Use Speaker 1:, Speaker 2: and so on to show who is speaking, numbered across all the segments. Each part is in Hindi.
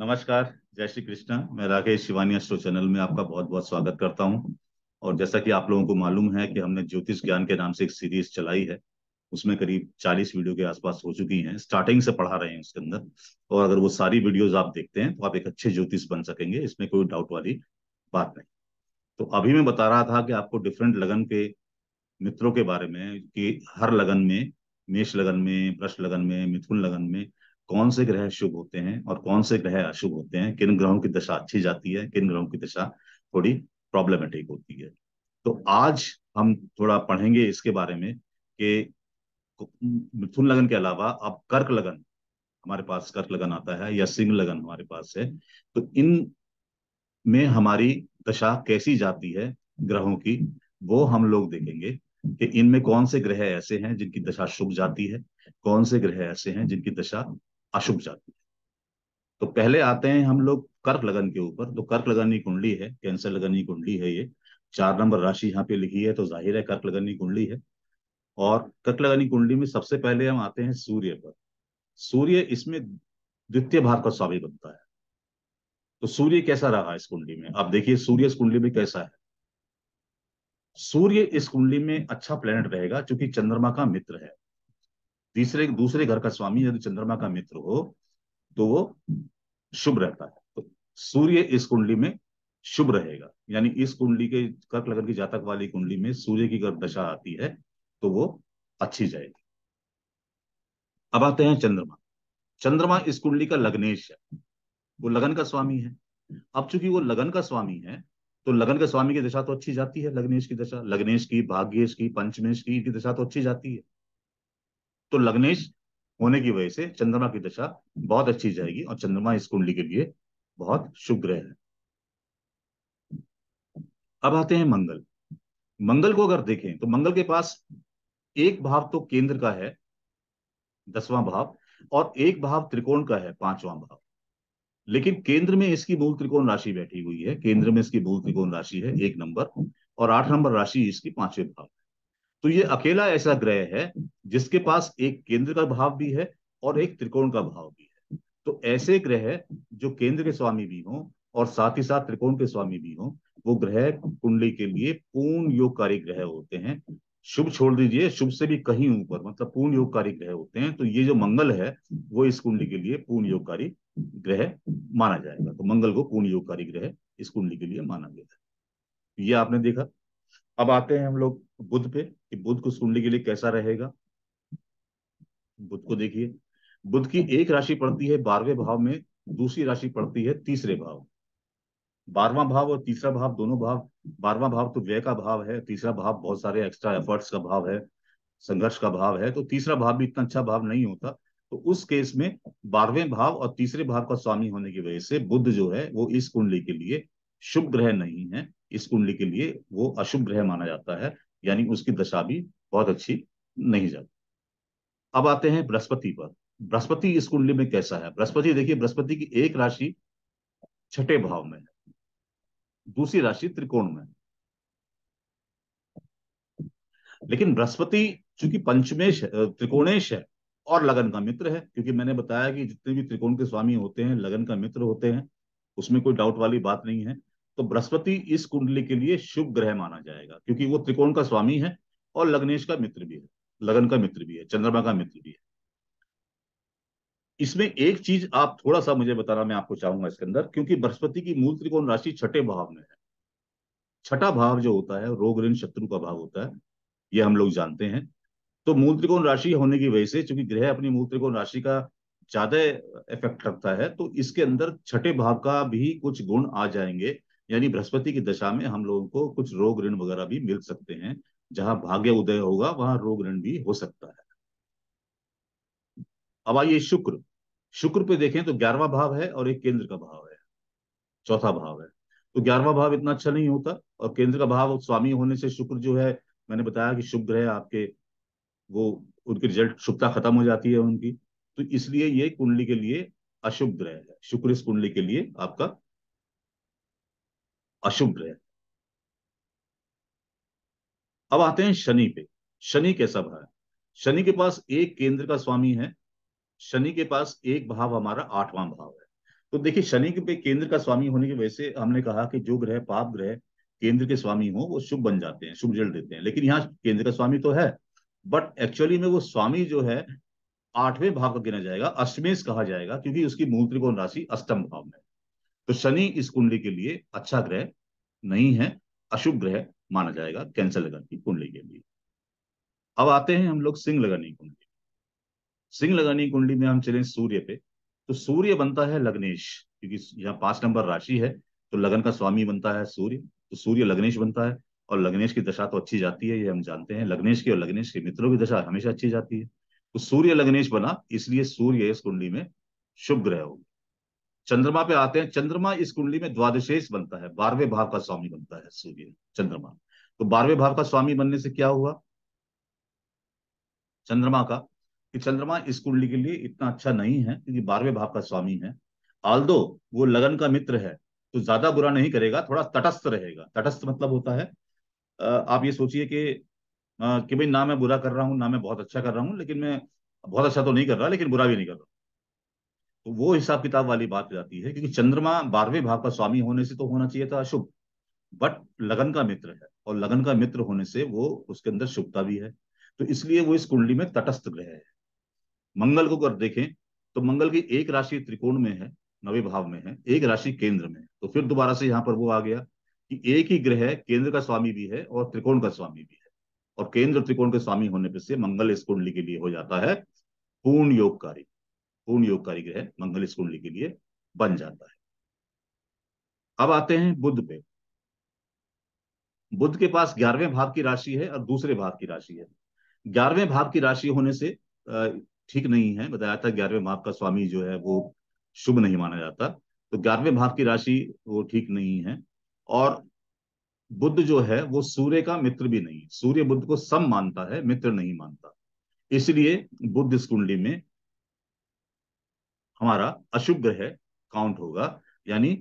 Speaker 1: नमस्कार जय श्री कृष्णा मैं राकेश शिवानी अस्ट्रो चैनल में आपका बहुत बहुत स्वागत करता हूं और जैसा कि आप लोगों को मालूम है कि हमने ज्योतिष ज्ञान के नाम से एक सीरीज चलाई है उसमें करीब 40 वीडियो के आसपास हो चुकी हैं स्टार्टिंग से पढ़ा रहे हैं उसके अंदर और अगर वो सारी वीडियोज आप देखते हैं तो आप एक अच्छे ज्योतिष बन सकेंगे इसमें कोई डाउट वाली बात नहीं तो अभी मैं बता रहा था कि आपको डिफरेंट लगन के मित्रों के बारे में कि हर लगन में मेष लगन में वृक्ष लगन में मिथुन लगन में कौन से ग्रह शुभ होते हैं और कौन से ग्रह अशुभ होते हैं किन ग्रहों की दशा अच्छी जाती है किन ग्रहों की दशा थोड़ी प्रॉब्लमेटिक होती है तो आज हम थोड़ा पढ़ेंगे इसके बारे में कि मिथुन लगन के अलावा अब कर्क लगन हमारे पास कर्क लगन आता है या सिंह लगन हमारे पास है तो इन में हमारी दशा कैसी जाती है ग्रहों की वो हम लोग देखेंगे कि इनमें कौन से ग्रह ऐसे हैं जिनकी दशा शुभ जाती है कौन से ग्रह ऐसे हैं जिनकी दशा अशुभ जाती है तो पहले आते हैं हम लोग कर्क लगन के ऊपर तो कर्क लगनी कुंडली है कैंसर लगनी कुंडली है ये चार नंबर राशि यहाँ पे लिखी है तो जाहिर है कर्क लगनी कुंडली है और कर्क लगनी कुंडली में सबसे पहले हम आते हैं सूर्य पर सूर्य इसमें द्वितीय भाव का स्वामी बनता है तो सूर्य कैसा रहा इस कुंडली में आप देखिए सूर्य इस कुंडली में कैसा है सूर्य इस कुंडली में अच्छा प्लेनेट रहेगा क्योंकि चंद्रमा का मित्र है तीसरे दूसरे घर का स्वामी यदि चंद्रमा का मित्र हो तो वो शुभ रहता है तो सूर्य इस कुंडली में शुभ रहेगा यानी इस कुंडली के कर्क लगन की जातक वाली कुंडली में सूर्य की गर्भ दशा आती है तो वो अच्छी जाएगी अब आते हैं चंद्रमा चंद्रमा इस कुंडली का लग्नेश है वो लगन का स्वामी है अब चूंकि वो लगन का स्वामी है तो लगन के स्वामी की दशा तो अच्छी जाती है लग्नेश की दशा लग्नेश की भाग्येश की पंचमेश की दशा तो अच्छी जाती है तो लग्नेश होने की वजह से चंद्रमा की दशा बहुत अच्छी जाएगी और चंद्रमा इस कुंडली के लिए बहुत शुभ ग्रह है अब आते हैं मंगल मंगल को अगर देखें तो मंगल के पास एक भाव तो केंद्र का है दसवां भाव और एक भाव त्रिकोण का है पांचवां भाव लेकिन केंद्र में इसकी मूल त्रिकोण राशि बैठी हुई है केंद्र में इसकी मूल त्रिकोण राशि है एक नंबर और आठ नंबर राशि इसकी पांचवें भाव है तो ये अकेला ऐसा ग्रह है जिसके पास एक केंद्र का भाव भी है और एक त्रिकोण का भाव भी है तो ऐसे ग्रह जो केंद्र के स्वामी भी हों और साथ ही साथ त्रिकोण के स्वामी भी हों वो ग्रह कुंडली के लिए पूर्ण योगकारी ग्रह होते हैं शुभ छोड़ दीजिए शुभ से भी कहीं ऊपर मतलब पूर्ण योगकारी ग्रह होते हैं तो ये जो मंगल है वो इस कुंडली के लिए पूर्ण योगकारी ग्रह माना जाएगा तो मंगल को पूर्ण योगकारी ग्रह इस कुंडली के लिए माना गया है ये आपने देखा अब आते हैं हम लोग बुद्ध पे कि बुद्ध को सुनने के लिए कैसा रहेगा बुद्ध को देखिए बुद्ध की एक राशि पड़ती है बारहवें भाव में दूसरी राशि पड़ती है तीसरे भाव बारवा भाव और तीसरा भाव दोनों भाव बारवा भाव तो व्यय का भाव है तीसरा भाव बहुत सारे एक्स्ट्रा एफर्ट्स का भाव है संघर्ष का भाव है तो तीसरा भाव भी इतना अच्छा भाव नहीं होता तो उस केस में बारहवें भाव और तीसरे भाव का स्वामी होने की वजह से बुद्ध जो है वो इस कुंडली के लिए शुभ ग्रह नहीं है इस कुंडली के लिए वो अशुभ ग्रह माना जाता है यानी उसकी दशा भी बहुत अच्छी नहीं जाती अब आते हैं बृहस्पति पर बृहस्पति इस कुंडली में कैसा है बृहस्पति देखिए बृहस्पति की एक राशि छठे भाव में है दूसरी राशि त्रिकोण में है लेकिन बृहस्पति चूंकि पंचमेश त्रिकोणेश है और लगन का मित्र है क्योंकि मैंने बताया कि जितने भी त्रिकोण के स्वामी होते हैं लगन का मित्र होते हैं उसमें कोई डाउट वाली बात नहीं है तो बृहस्पति इस कुंडली के लिए शुभ ग्रह माना जाएगा क्योंकि वो त्रिकोण का स्वामी है और लग्नेश का मित्र भी है लगन का मित्र भी है चंद्रमा का मित्र भी है इसमें एक चीज आप थोड़ा सा मुझे बताना मैं आपको चाहूंगा इसके अंदर क्योंकि बृहस्पति की मूल त्रिकोण राशि छठे भाव में है छठा भाव जो होता है रोग ऋण शत्रु का भाव होता है ये हम लोग जानते हैं तो मूल त्रिकोण राशि होने की वजह से चूंकि ग्रह अपनी मूल त्रिकोण राशि का ज्यादा इफेक्ट करता है तो इसके अंदर छठे भाव का भी कुछ गुण आ जाएंगे यानी बृहस्पति की दशा में हम लोगों को कुछ रोग ऋण वगैरह भी मिल सकते हैं जहां भाग्य उदय होगा वहां रोग ऋण भी हो सकता है अब आइए शुक्र शुक्र पे देखें तो ग्यारहवा भाव है और एक केंद्र का भाव है चौथा भाव है तो ग्यारहवा भाव इतना अच्छा नहीं होता और केंद्र का भाव स्वामी होने से शुक्र जो है मैंने बताया कि शुभ ग्रह आपके वो उनकी रिजल्ट शुभता खत्म हो जाती है उनकी तो इसलिए ये कुंडली के लिए अशुभ ग्रह है शुक्र इस कुंडली के लिए आपका अशुभ ग्रह अब आते हैं शनि पे शनि कैसा भाव है शनि के पास एक केंद्र का स्वामी है शनि के पास एक भाव हमारा आठवां भाव है तो देखिए शनि के पे केंद्र का स्वामी होने की वजह से हमने कहा कि जो ग्रह पाप ग्रह केंद्र के स्वामी हो वो शुभ बन जाते हैं शुभ जल देते हैं लेकिन यहाँ केंद्र का स्वामी तो है बट एक्चुअली में वो स्वामी जो है आठवें भाव का गिना जाएगा अष्टमेश कहा जाएगा क्योंकि उसकी मूल त्रिकोण राशि अष्टम भाव में तो शनि इस कुंडली के लिए अच्छा ग्रह नहीं है अशुभ ग्रह माना जाएगा कैंसर लगन की कुंडली के लिए अब आते हैं हम लोग सिंह लगन कुंडली सिंह लगनी कुंडली में हम चले सूर्य पे तो सूर्य बनता है लग्नेश क्योंकि यहाँ पांच नंबर राशि है तो लगन का स्वामी बनता है सूर्य तो सूर्य लग्नेश बनता है और लग्नेश की दशा तो अच्छी जाती है ये हम जानते हैं लग्नेश की और लग्नेश के मित्रों की दशा हमेशा अच्छी जाती है तो सूर्य लग्नेश बना इसलिए सूर्य इस कुंडली में शुभ ग्रह हो चंद्रमा पे आते हैं चंद्रमा इस कुंडली में द्वादशेष बनता है बारहवें भाव का स्वामी बनता है सूर्य चंद्रमा तो बारहवें भाव का स्वामी बनने से क्या हुआ चंद्रमा का कि चंद्रमा इस कुंडली के लिए इतना अच्छा नहीं है क्योंकि बारहवें भाव का स्वामी है आल्दो वो लगन का मित्र है तो ज्यादा बुरा नहीं करेगा थोड़ा तटस्थ रहेगा तटस्थ मतलब होता है आप ये सोचिए कि कि भाई ना मैं बुरा कर रहा हूँ ना मैं बहुत अच्छा कर रहा हूँ लेकिन मैं बहुत अच्छा तो नहीं कर रहा लेकिन बुरा भी नहीं कर रहा तो वो हिसाब किताब वाली बात जाती है क्योंकि चंद्रमा बारहवें भाव का स्वामी होने से तो होना चाहिए था अशुभ बट लगन का मित्र है और लगन का मित्र होने से वो उसके अंदर शुभता भी है तो इसलिए वो इस कुंडली में तटस्थ ग्रह है मंगल को अगर देखें तो मंगल की एक राशि त्रिकोण में है नवे भाव में है एक राशि केंद्र में तो फिर दोबारा से यहाँ पर वो आ गया कि एक ही ग्रह केंद्र का स्वामी भी है और त्रिकोण का स्वामी भी है और केंद्र त्रिकोण के स्वामी होने पर से मंगल इस कुंडली के लिए हो जाता है पूर्ण योगकारी पूर्ण योगकारी ग्रह मंगल इस कुंडली के लिए बन जाता है अब आते हैं बुद्ध पे बुद्ध के पास ग्यारहवें भाव की राशि है और दूसरे भाव की राशि है ग्यारहवें भाव की राशि होने से ठीक नहीं है बताया था ग्यारहवें भाव का स्वामी जो है वो शुभ नहीं माना जाता तो ग्यारहवें भाव की राशि वो ठीक नहीं है और बुद्ध जो है वो सूर्य का मित्र भी नहीं सूर्य बुद्ध को सम मानता है मित्र नहीं मानता इसलिए बुद्ध इस कुंडली में हमारा अशुभ ग्रह काउंट होगा यानी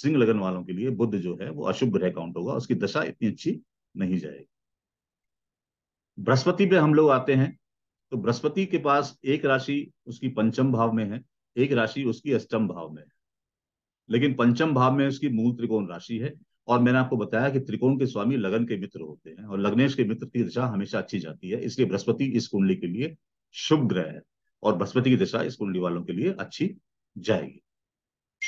Speaker 1: सिंह लगन वालों के लिए बुद्ध जो है वो अशुभ ग्रह काउंट होगा उसकी दशा इतनी अच्छी नहीं जाएगी बृहस्पति पे हम लोग आते हैं तो बृहस्पति के पास एक राशि उसकी पंचम भाव में है एक राशि उसकी अष्टम भाव में है लेकिन पंचम भाव में उसकी मूल त्रिकोण राशि है और मैंने आपको बताया कि त्रिकोण के स्वामी लगन के मित्र होते हैं और लग्नेश के मित्र की दिशा हमेशा अच्छी जाती है इसलिए बृहस्पति इस कुंडली के लिए शुभ ग्रह है और बृहस्पति की दिशा इस कुंडली वालों के लिए अच्छी जाएगी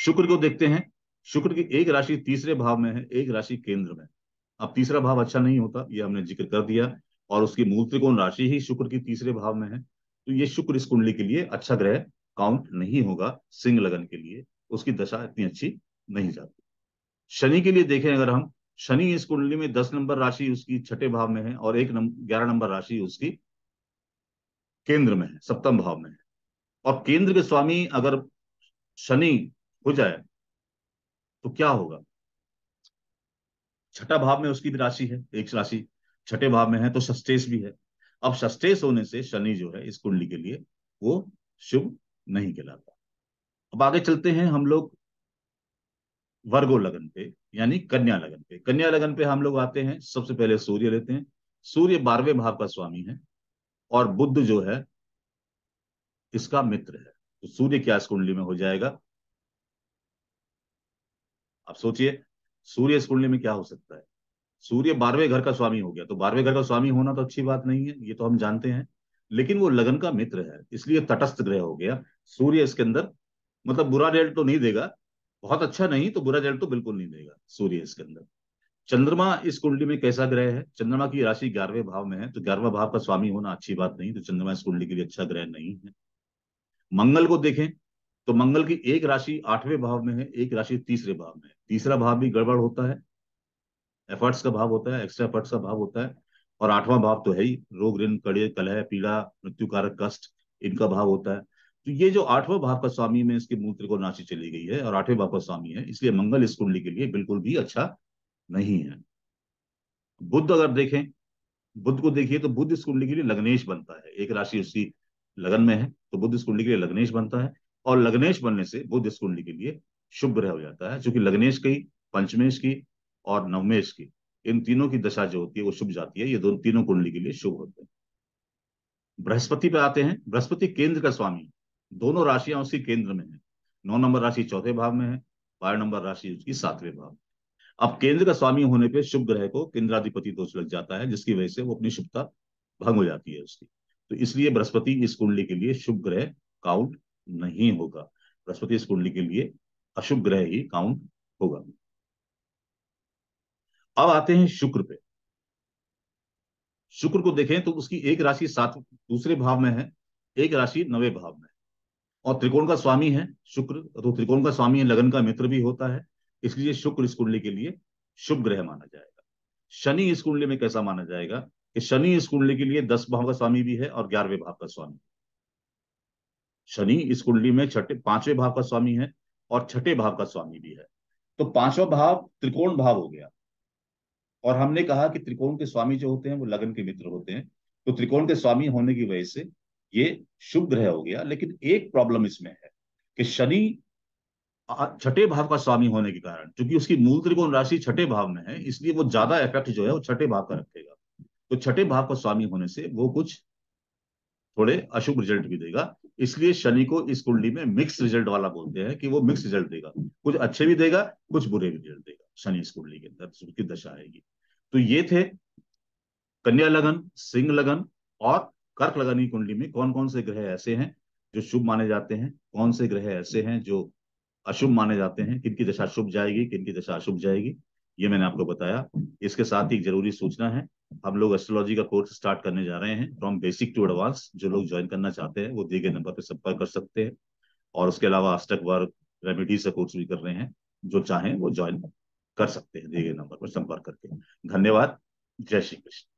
Speaker 1: शुक्र को देखते हैं शुक्र की एक राशि तीसरे भाव में है एक राशि केंद्र में अब तीसरा भाव अच्छा नहीं होता ये हमने जिक्र कर दिया और उसकी मूल त्रिकोण राशि ही शुक्र की तीसरे भाव में है तो ये शुक्र इस कुंडली के लिए अच्छा ग्रह काउंट नहीं होगा सिंह लगन के लिए उसकी दशा इतनी अच्छी नहीं जाती शनि के लिए देखें अगर हम शनि इस कुंडली में दस नंबर राशि उसकी छठे भाव में है और एक नंबर ग्यारह नंबर राशि उसकी केंद्र में है सप्तम भाव में है और केंद्र के स्वामी अगर शनि हो जाए तो क्या होगा छठा भाव में उसकी भी राशि है एक राशि छठे भाव में है तो सस्टेस भी है अब सस्टेस होने से शनि जो है इस कुंडली के लिए वो शुभ नहीं कहलाता अब आगे चलते हैं हम लोग वर्गो लगन पे यानी कन्या लगन पे कन्या लगन पे हम लोग आते हैं सबसे पहले सूर्य लेते हैं सूर्य बारहवें भाव का स्वामी है और बुद्ध जो है इसका मित्र है तो सूर्य क्या इस कुंडली में हो जाएगा आप सोचिए सूर्य इस कुंडली में क्या हो सकता है सूर्य बारहवें घर का स्वामी हो गया तो बारहवें घर का स्वामी होना तो अच्छी बात नहीं है ये तो हम जानते हैं लेकिन वो लगन का मित्र है इसलिए तटस्थ ग्रह हो गया सूर्य इसके अंदर मतलब बुरा रेल तो नहीं देगा बहुत अच्छा नहीं तो बुरा रिजल्ट तो बिल्कुल नहीं देगा सूर्य इसके अंदर चंद्रमा इस कुंडली में कैसा ग्रह है चंद्रमा की राशि ग्यारहवें भाव में है तो ग्यारहवा भाव का स्वामी होना अच्छी बात नहीं तो चंद्रमा इस कुंडली के लिए अच्छा ग्रह नहीं है मंगल को देखें तो मंगल की एक राशि आठवें भाव में है एक राशि तीसरे भाव में है तीसरा भाव भी गड़बड़ होता है एफर्ट्स का भाव होता है एक्स्ट्रा एफर्ट्स का भाव होता है और आठवां भाव तो है ही रोग ऋण कड़े कलह पीड़ा मृत्यु कारक कष्ट इनका भाव होता है तो ये जो आठवें भाव का स्वामी में इसके मूत्र को नाची चली गई है और आठवें भाव का स्वामी है इसलिए मंगल इस कुंडली के लिए बिल्कुल भी अच्छा नहीं है बुद्ध अगर देखें बुद्ध को देखिए तो बुद्ध इस कुंडली के लिए लग्नेश बनता है एक राशि उसकी लगन में है तो बुद्ध इस कुंडली के लिए लग्नेश बनता है और लग्नेश बनने से बुद्ध इस कुंडली के लिए शुभ ग्रह हो जाता है चूंकि लग्नेश की पंचमेश की और नवमेश की इन तीनों की दशा जो होती है वो शुभ जाती है ये दोनों तीनों कुंडली के लिए शुभ होते हैं बृहस्पति पे आते हैं बृहस्पति केंद्र का स्वामी दोनों राशियां उसी केंद्र में है नौ नंबर राशि चौथे भाव में है बारह नंबर राशि उसकी सातवें भाव में अब केंद्र का स्वामी होने पर शुभ ग्रह को केंद्राधिपति दोष लग जाता है जिसकी वजह से वो अपनी शुभता भंग हो जाती है उसकी तो इसलिए बृहस्पति इस कुंडली के लिए शुभ ग्रह काउंट नहीं होगा बृहस्पति इस कुंडली के लिए अशुभ ग्रह ही काउंट होगा अब आते हैं शुक्र पे शुक्र को देखें तो उसकी एक राशि सात दूसरे भाव में है एक राशि नवे भाव में और त्रिकोण का स्वामी है शुक्र तो त्रिकोण का स्वामी है लगन का मित्र भी होता है इसलिए शुक्र इस कुंडली के लिए शुभ ग्रह माना जाएगा शनि इस कुंडली में कैसा माना जाएगा कि शनि इस कुंडली के लिए दस भाव का स्वामी भी है और ग्यारहवें भाव का स्वामी शनि इस कुंडली में छठे पांचवें भाव का स्वामी है और छठे भाव का स्वामी भी है तो पांचवा भाव त्रिकोण भाव हो गया और हमने कहा कि त्रिकोण के स्वामी जो होते हैं वो लगन के मित्र होते हैं तो त्रिकोण के स्वामी होने की वजह से ये शुभ ग्रह हो गया लेकिन एक प्रॉब्लम इसमें है कि शनि छठे भाव का स्वामी होने के कारण क्योंकि उसकी मूल त्रिकोण राशि छठे भाव में है इसलिए वो ज्यादा इफेक्ट जो है वो छठे भाव का रखेगा तो छठे भाव का स्वामी होने से वो कुछ थोड़े अशुभ रिजल्ट भी देगा इसलिए शनि को इस कुंडली में मिक्स रिजल्ट वाला बोलते हैं कि वो मिक्स रिजल्ट देगा कुछ अच्छे भी देगा कुछ बुरे भी रिजल्ट देगा शनि इस कुंडली के अंदर की दशा आएगी तो ये थे कन्या लगन सिंह लगन और कर्क लगानी कुंडली में कौन कौन से ग्रह ऐसे हैं जो शुभ माने जाते हैं कौन से ग्रह ऐसे हैं जो अशुभ माने जाते हैं किनकी दशा शुभ जाएगी किनकी दशा अशुभ जाएगी ये मैंने आपको बताया इसके साथ ही एक जरूरी सूचना है हम लोग एस्ट्रोलॉजी का कोर्स स्टार्ट करने जा रहे हैं फ्रॉम बेसिक टू एडवांस जो लोग ज्वाइन करना चाहते हैं वो दिए गए नंबर पर संपर्क कर सकते हैं और उसके अलावा अस्टक वर्क रेमिडीज का कोर्स भी कर रहे हैं जो चाहें वो ज्वाइन कर सकते हैं दिए गए नंबर पर संपर्क करके धन्यवाद जय श्री कृष्ण